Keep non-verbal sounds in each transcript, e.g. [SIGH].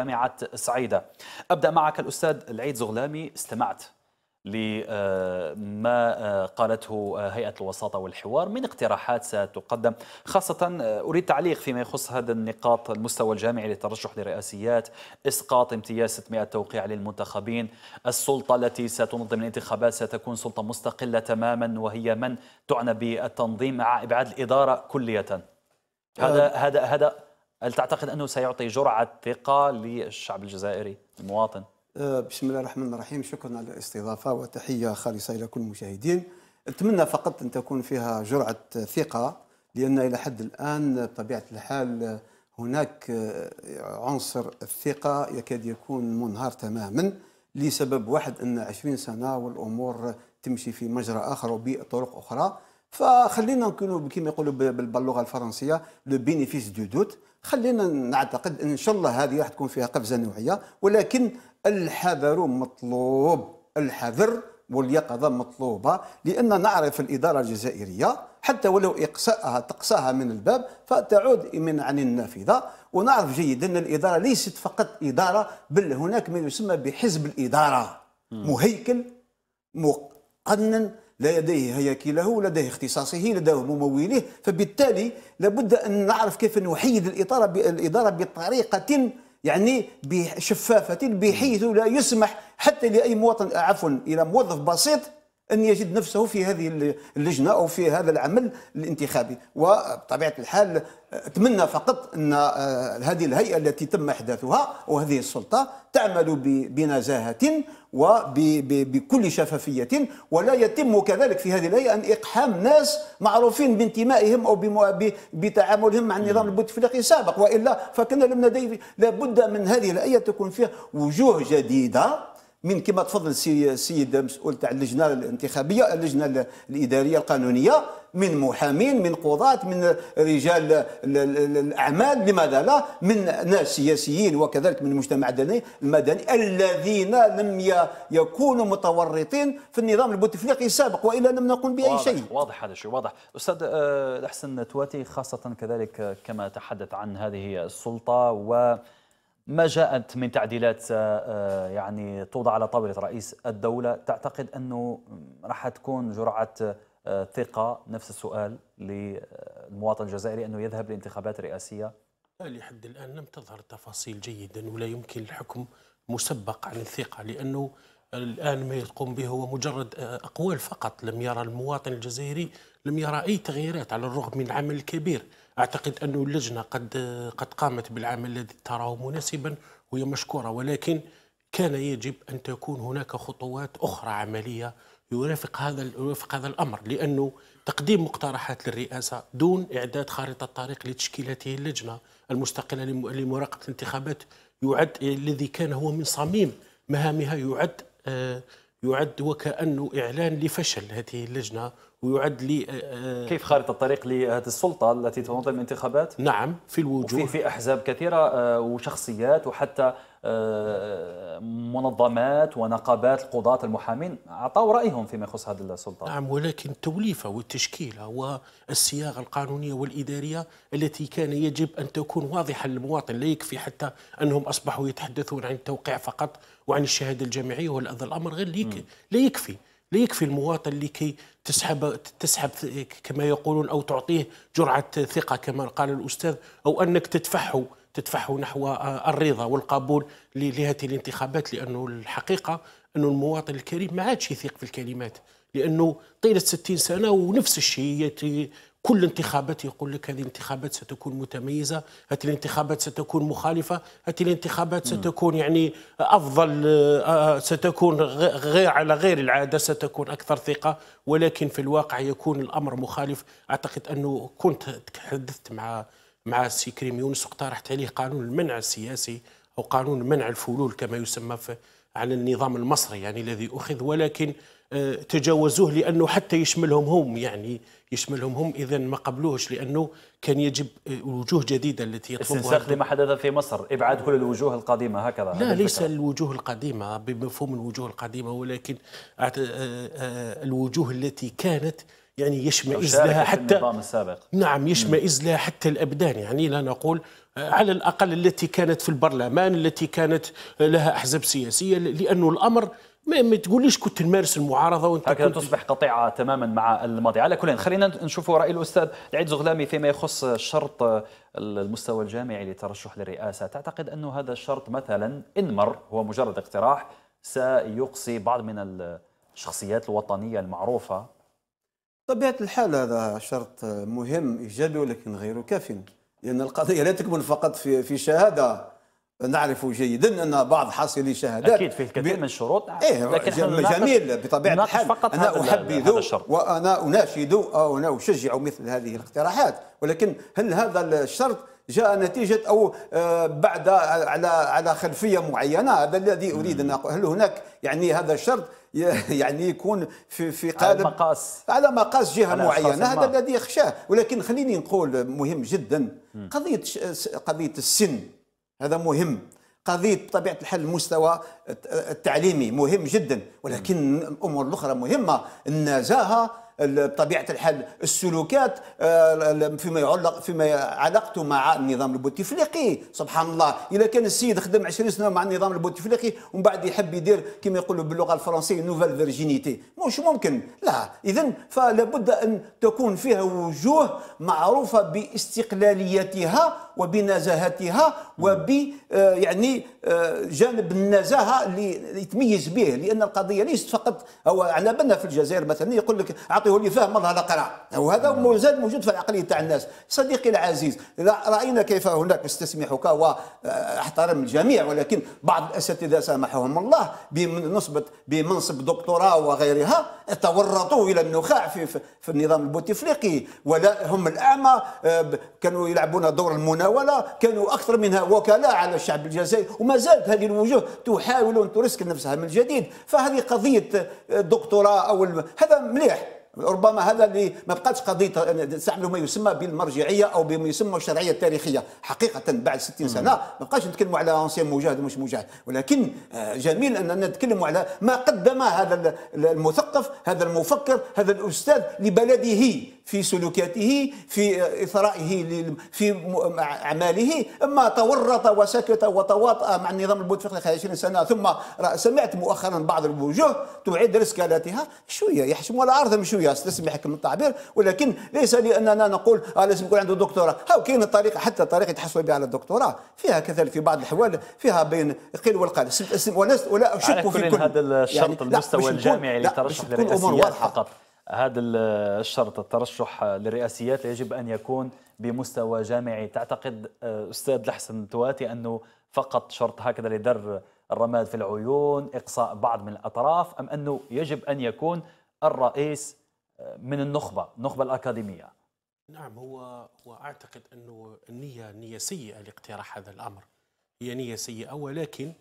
جامعة سعيدة أبدأ معك الأستاذ العيد زغلامي استمعت لما آه، آه، قالته آه، هيئة الوساطة والحوار من اقتراحات ستقدم خاصة أريد تعليق فيما يخص هذا النقاط المستوى الجامعي للترشح لرئاسيات إسقاط امتياز 600 توقيع للمنتخبين السلطة التي ستنظم الانتخابات ستكون سلطة مستقلة تماما وهي من تعنى بالتنظيم مع إبعاد الإدارة كلية هذا هذا هذا هل تعتقد أنه سيعطي جرعة ثقة للشعب الجزائري المواطن؟ أه، بسم الله الرحمن الرحيم شكرا على الاستضافة وتحية خالصة إلى كل المشاهدين أتمنى فقط أن تكون فيها جرعة ثقة لأن إلى حد الآن بطبيعة الحال هناك أه، عنصر الثقة يكاد يكون منهار تماما لسبب واحد أن 20 سنة والأمور تمشي في مجرى آخر وبطرق أخرى فخلينا نكونوا كما يقولوا باللغه الفرنسيه لو بينيفيس دو دوت خلينا نعتقد ان شاء الله هذه راح تكون فيها قفزه نوعيه ولكن الحذر مطلوب الحذر واليقظه مطلوبه لان نعرف الاداره الجزائريه حتى ولو اقصاها تقساها من الباب فتعود من عن النافذه ونعرف جيدا ان الاداره ليست فقط اداره بل هناك ما يسمى بحزب الاداره مهيكل مقنن لا لديه هياكله لديه اختصاصه لديه مموليه فبالتالي لابد أن نعرف كيف نحيد الإطارة الإدارة بطريقة يعني بشفافة بحيث لا يسمح حتى لأي مواطن عفوا إلى موظف بسيط ان يجد نفسه في هذه اللجنه او في هذا العمل الانتخابي وبطبيعه الحال اتمنى فقط ان آه، هذه الهيئه التي تم احداثها وهذه السلطه تعمل بنزاهه وبكل شفافيه ولا يتم كذلك في هذه الهيئه ان اقحام ناس معروفين بانتمائهم او بتعاملهم مع النظام البوتفليقي السابق والا فكنا لم لابد من هذه الهيئه تكون فيها وجوه جديده من كما تفضل السيد مسؤول تاع اللجنه الانتخابيه اللجنه الاداريه القانونيه من محامين من قضاة من رجال الاعمال لماذا لا من ناس سياسيين وكذلك من المجتمع المدني الذين لم يكونوا متورطين في النظام البوتفليقي السابق والا لم نقم باي واضح شيء واضح هذا الشيء واضح استاذ آه، احسن تواتي خاصه كذلك آه، كما تحدث عن هذه السلطه و ما جاءت من تعديلات آه، آه، يعني توضع على طاولة رئيس الدولة تعتقد أنه راح تكون جرعة آه، ثقة نفس السؤال للمواطن الجزائري أنه يذهب لانتخابات رئاسية لحد الآن لم تظهر تفاصيل جيدا ولا يمكن الحكم مسبق عن الثقة لأنه الآن ما يقوم به هو مجرد أقوال فقط لم يرى المواطن الجزائري لم يرى أي تغييرات على الرغم من العمل الكبير اعتقد انه اللجنه قد قد قامت بالعمل الذي تراه مناسبا وهي مشكوره ولكن كان يجب ان تكون هناك خطوات اخرى عمليه يرافق هذا يرافق هذا الامر لانه تقديم مقترحات للرئاسه دون اعداد خارطه طريق لتشكيلته اللجنه المستقله لمراقبه الانتخابات يعد الذي كان هو من صميم مهامها يعد آه، يعد وكانه اعلان لفشل هذه اللجنه ويعد لي آه، آه، كيف خارطه الطريق لهذه السلطه التي تنظم الانتخابات؟ نعم في الوجوه وفي في احزاب كثيره آه، وشخصيات وحتى منظمات ونقابات القضاة المحامين أعطوا رأيهم فيما يخص هذه السلطة نعم ولكن التوليفة والتشكيلة والصياغة القانونية والإدارية التي كان يجب أن تكون واضحة للمواطن لا يكفي حتى أنهم أصبحوا يتحدثون عن التوقيع فقط وعن الشهادة الجامعية الامر غير لا يكفي لا يكفي المواطن لكي تسحب تسحب كما يقولون او تعطيه جرعه ثقه كما قال الاستاذ او انك تدفعه تدفعه نحو آه، الرضا والقبول لهذه الانتخابات لانه الحقيقه انه المواطن الكريم ما عادش يثق في الكلمات لانه طيله 60 سنه ونفس الشيء كل انتخابات يقول لك هذه الانتخابات ستكون متميزة هذه الانتخابات ستكون مخالفة هذه الانتخابات ستكون يعني أفضل آه، آه، ستكون غير على غير العادة ستكون أكثر ثقة ولكن في الواقع يكون الأمر مخالف أعتقد أنه كنت تحدثت مع مع السي كريم يونس واقترحت عليه قانون المنع السياسي أو قانون منع الفلول كما يسمى في على النظام المصري يعني الذي أخذ ولكن تجاوزوه لانه حتى يشملهم هم يعني يشملهم هم اذا ما قبلوهش لانه كان يجب آه، وجوه جديده التي يطلبها لما حدث في مصر ابعاد كل الوجوه القديمه هكذا لا ليس الوجوه القديمه بمفهوم الوجوه القديمه ولكن آه، آه، الوجوه التي كانت يعني يشمئز لها حتى النظام السابق نعم يشمئز لها حتى الابدان يعني لا نقول على الاقل التي كانت في البرلمان التي كانت لها احزاب سياسيه لانه الامر ما, ما تقوليش كنت نمارس المعارضه وانت هكذا كنت... تصبح قطيعه تماما مع الماضي على كل خلينا نشوف راي الاستاذ العيد زغلامي فيما يخص شرط المستوى الجامعي للترشح للرئاسه تعتقد انه هذا الشرط مثلا ان مر هو مجرد اقتراح سيقصي بعض من الشخصيات الوطنيه المعروفه طبيعه الحال هذا شرط مهم ايجاده لكن غير كاف لان القضيه لا تكمن فقط في في شهاده نعرف جيدا ان بعض حاصلي شهادات اكيد فيه الكثير من الشروط إيه لكن جميل بطبيعه الحال انا احبذ وانا اناشد او انا اشجع مثل هذه الاقتراحات ولكن هل هذا الشرط جاء نتيجة أو آه، بعد على على خلفية معينة هذا الذي أريد أن أقول هل هناك يعني هذا الشرط [LAUGHS] يعني يكون في في قالب على مقاس على مقاس جهة على معينة هذا الذي يخشاه ولكن خليني نقول مهم جدا قضية قضية السن هذا مهم قضيه بطبيعه الحال المستوى التعليمي مهم جدا ولكن الامور الاخرى مهمه النزاهه بطبيعه الحال السلوكات آه، فيما يعلق فيما علاقته مع النظام البوتفليقي سبحان الله اذا كان السيد خدم 20 سنه مع النظام البوتفليقي ومن بعد يحب يدير كما يقولوا باللغه الفرنسيه نوفال فيرجينيتي مش ممكن لا اذا فلا بد ان تكون فيها وجوه معروفه باستقلاليتها وبنزاهتها وب آه، يعني آه، جانب النزاهه اللي يتميز به لان القضيه ليست فقط هو على بالنا في الجزائر مثلا يقول لك اعطيه لي فهم مظهر قرع وهذا مازال نعم. موجود في العقليه تاع الناس صديقي العزيز راينا كيف هناك استسمحك واحترم آه، الجميع ولكن بعض الاساتذه سامحهم الله بنسبه بمنصب دكتوراه وغيرها تورطوا الى النخاع في, في النظام البوتفليقي ولا هم الاعمى كانوا يلعبون دور المنا ولا كانوا أكثر منها وكلاء على الشعب الجزائري وما زالت هذه الوجوه تحاول أن ترسك نفسها من جديد فهذه قضية آه، الدكتوراه أو الم... هذا مليح ربما هذا اللي ما بقاتش قضيه آه، نستعملوا ما يسمى بالمرجعيه او بما يسمى الشرعيه التاريخيه حقيقه بعد 60 سنه نعم. ما بقاش نتكلموا على انسيان مجاهد ومش مجاهد ولكن آه، جميل اننا نتكلموا على ما قدم هذا المثقف هذا المفكر هذا الاستاذ لبلده في سلوكاته في إثرائه في أعماله أما تورط وسكت وتواطأ مع النظام البوتفليقي 20 سنة ثم سمعت مؤخرا بعض الوجوه تعيد رسكالاتها شوية يحشم ولا أرضهم شوية استسمحك من التعبير ولكن ليس لأننا نقول آه لازم يكون عنده دكتوراه هاو كاين الطريقة حتى الطريقة تحصل بها على الدكتوراه فيها كذلك في بعض الأحوال فيها بين قيل والقال ولا أشك في كل هذا الشرط يعني المستوى الجامعي لترشح الرئاسيات فقط هذا الشرط الترشح للرئاسيات يجب أن يكون بمستوى جامعي تعتقد آه، أستاذ لحسن تواتي أنه فقط شرط هكذا لدر الرماد في العيون إقصاء بعض من الأطراف أم أنه يجب أن يكون الرئيس آه، من النخبة النخبة الأكاديمية نعم هو وأعتقد أنه النية نية سيئة لاقتراح هذا الأمر هي نية سيئة ولكن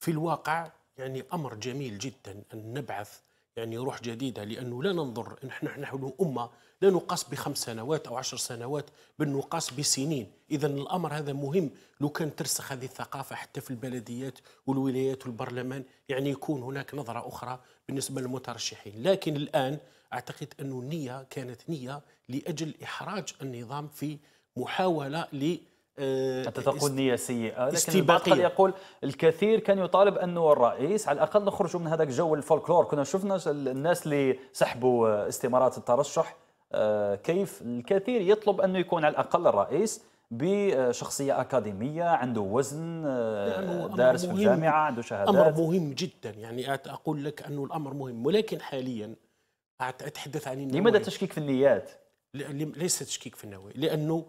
في الواقع يعني أمر جميل جدا أن نبعث يعني روح جديده لانه لا ننظر نحن نحن امه لا نقاس بخمس سنوات او عشر سنوات بل نقاس بسنين اذا الامر هذا مهم لو كان ترسخ هذه الثقافه حتى في البلديات والولايات والبرلمان يعني يكون هناك نظره اخرى بالنسبه للمترشحين لكن الان اعتقد أن النيه كانت نيه لاجل احراج النظام في محاوله ل حتى آه، تقول نية سيئة لكن استباقية. البعض يقول الكثير كان يطالب أنه الرئيس على الأقل نخرجوا من هذاك جو الفولكلور كنا شفنا الناس اللي سحبوا آه، استمارات الترشح آه، كيف الكثير يطلب أنه يكون على الأقل الرئيس بشخصية أكاديمية عنده وزن نعم، دارس في الجامعة عنده شهادات أمر مهم جدا يعني أقول لك أنه الأمر مهم ولكن حاليا أتحدث عن لماذا تشكيك في النيات؟ ليس تشكيك في النوايا لأنه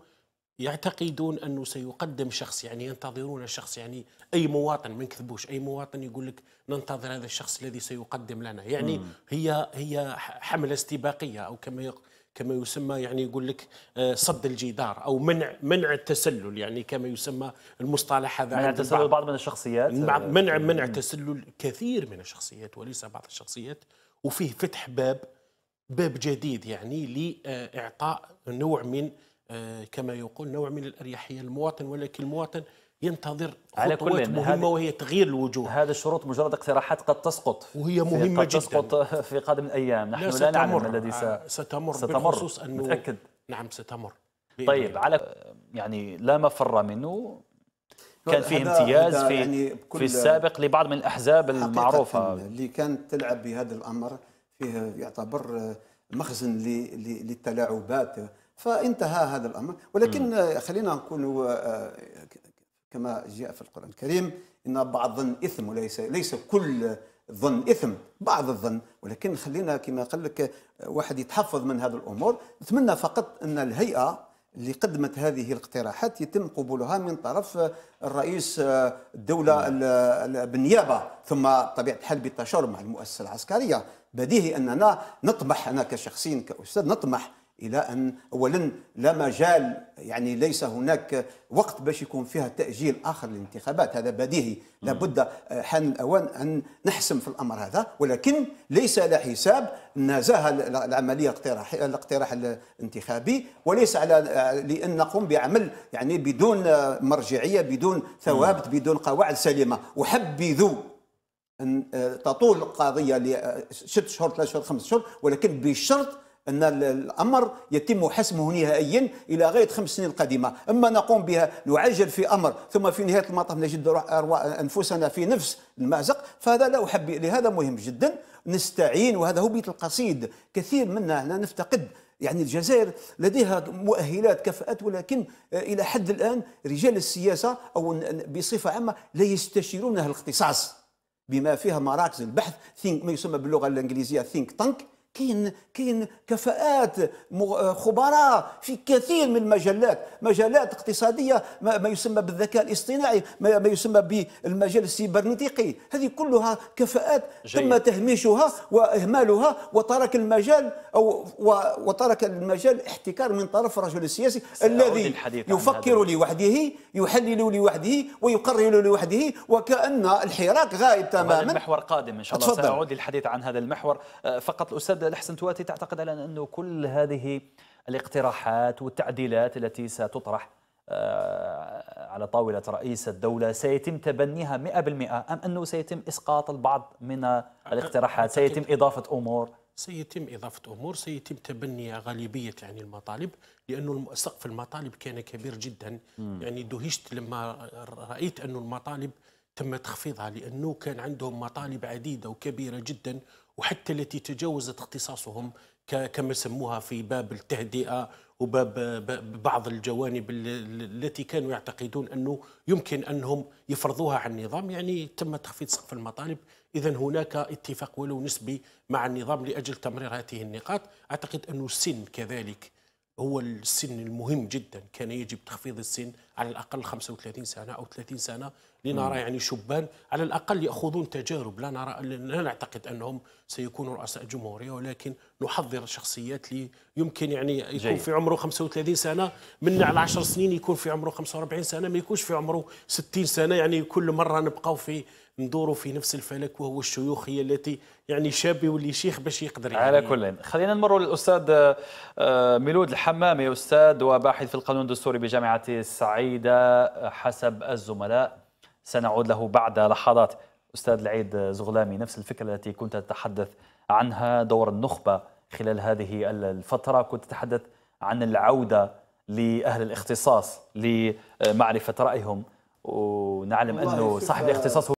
يعتقدون انه سيقدم شخص يعني ينتظرون شخص يعني اي مواطن ما نكذبوش اي مواطن يقول لك ننتظر هذا الشخص الذي سيقدم لنا يعني مم. هي هي حمله استباقيه او كما كما يسمى يعني يقول لك آه، صد الجدار او منع منع التسلل يعني كما يسمى المصطلح هذا منع تسلل بعض من الشخصيات آه، منع منع تسلل كثير من الشخصيات وليس بعض الشخصيات وفيه فتح باب باب جديد يعني لاعطاء نوع من آه، كما يقول نوع من الاريحيه المواطن ولكن المواطن ينتظر على كل مهمه وهي تغيير الوجوه هذه الشروط مجرد اقتراحات قد تسقط وهي مهمه قد جدا تسقط في قادم الايام نحن لا, لا نعلم ما الذي آه، ستمر ستمر بالخصوص انه متاكد نعم ستمر طيب على يعني لا مفر منه كان فيه امتياز في يعني في السابق لبعض من الاحزاب المعروفه اللي كانت تلعب بهذا الامر فيه يعتبر مخزن للتلاعبات فانتهى هذا الامر ولكن م. خلينا نكون آه، كما جاء في القران الكريم ان بعض الظن اثم وليس ليس كل الظن اثم بعض الظن ولكن خلينا كما قال لك آه، واحد يتحفظ من هذه الامور نتمنى فقط ان الهيئه اللي قدمت هذه الاقتراحات يتم قبولها من طرف آه، الرئيس الدوله بالنيابه ثم طبيعه الحال بالتشاور مع المؤسسه العسكريه بديهي اننا نطمح انا كشخصين كاستاذ نطمح الى ان اولا لا مجال يعني ليس هناك وقت باش يكون فيها تاجيل اخر للانتخابات هذا بديهي لابد آه، حان الاوان ان نحسم في الامر هذا ولكن ليس على حساب نزاهه العمليه الاقتراح الاقتراح الانتخابي وليس على آه، لان نقوم بعمل يعني بدون آه، مرجعيه بدون ثوابت بدون قواعد سليمه وحبذوا ان تطول القضيه لست شهور ثلاث شهور خمس شهور ولكن بشرط أن الأمر يتم حسمه نهائيا إلى غاية خمس سنين القادمة أما نقوم بها نعجل في أمر ثم في نهاية المطاف نجد أنفسنا في نفس المأزق فهذا لا أحب لهذا مهم جدا نستعين وهذا هو بيت القصيد كثير منا احنا نفتقد يعني الجزائر لديها مؤهلات كفاءات ولكن الى حد الان رجال السياسه او بصفه عامه لا يستشيرونها الاختصاص بما فيها مراكز البحث ما يسمى باللغه الانجليزيه ثينك تانك كاين كاين كفاءات خبراء في كثير من المجالات مجالات اقتصاديه ما يسمى بالذكاء الاصطناعي ما يسمى بالمجال السيبرنتيقي هذه كلها كفاءات جيد. تم تهميشها واهمالها وترك المجال او وترك المجال احتكار من طرف الرجل السياسي الذي يفكر لوحده يحلل لوحده ويقرر لوحده وكان الحراك غائب تماما محور قادم ان شاء الله أتفضل. ساعود للحديث عن هذا المحور آه، فقط الاستاذ الاستاذ الحسن تواتي تعتقد على انه كل هذه الاقتراحات والتعديلات التي ستطرح آه، على طاولة رئيس الدولة سيتم تبنيها 100% أم أنه سيتم إسقاط البعض من الاقتراحات سيتم إضافة أمور سيتم إضافة أمور سيتم تبني غالبية يعني المطالب لأنه سقف المطالب كان كبير جدا يعني دهشت لما رأيت انه المطالب تم تخفيضها لأنه كان عندهم مطالب عديدة وكبيرة جدا وحتى التي تجاوزت اختصاصهم كما سموها في باب التهدئة وباب بعض الجوانب التي كانوا يعتقدون أنه يمكن أنهم يفرضوها على النظام يعني تم تخفيض سقف المطالب إذا هناك اتفاق ولو نسبي مع النظام لأجل تمرير هذه النقاط أعتقد أنه السن كذلك هو السن المهم جدا كان يجب تخفيض السن على الأقل 35 سنة أو 30 سنة لنرى يعني شبان على الأقل يأخذون تجارب لا نرى لا نعتقد أنهم سيكونوا رؤساء جمهورية ولكن نحضر شخصيات لي يمكن يعني يكون جاي. في عمره 35 سنة من على 10 سنين يكون في عمره 45 سنة ما يكونش في عمره 60 سنة يعني كل مرة نبقاو في ندوروا في نفس الفلك وهو الشيوخيه التي يعني شاب يولي شيخ باش يقدر يعني على كل خلينا نمر للاستاذ آه، آه، ميلود الحمامي استاذ وباحث في القانون الدستوري بجامعه السعيده آه، حسب الزملاء سنعود له بعد لحظات استاذ العيد زغلامي نفس الفكره التي كنت تتحدث عنها دور النخبه خلال هذه الفتره كنت تتحدث عن العوده لاهل الاختصاص لمعرفه رايهم ونعلم انه صاحب الاختصاص هو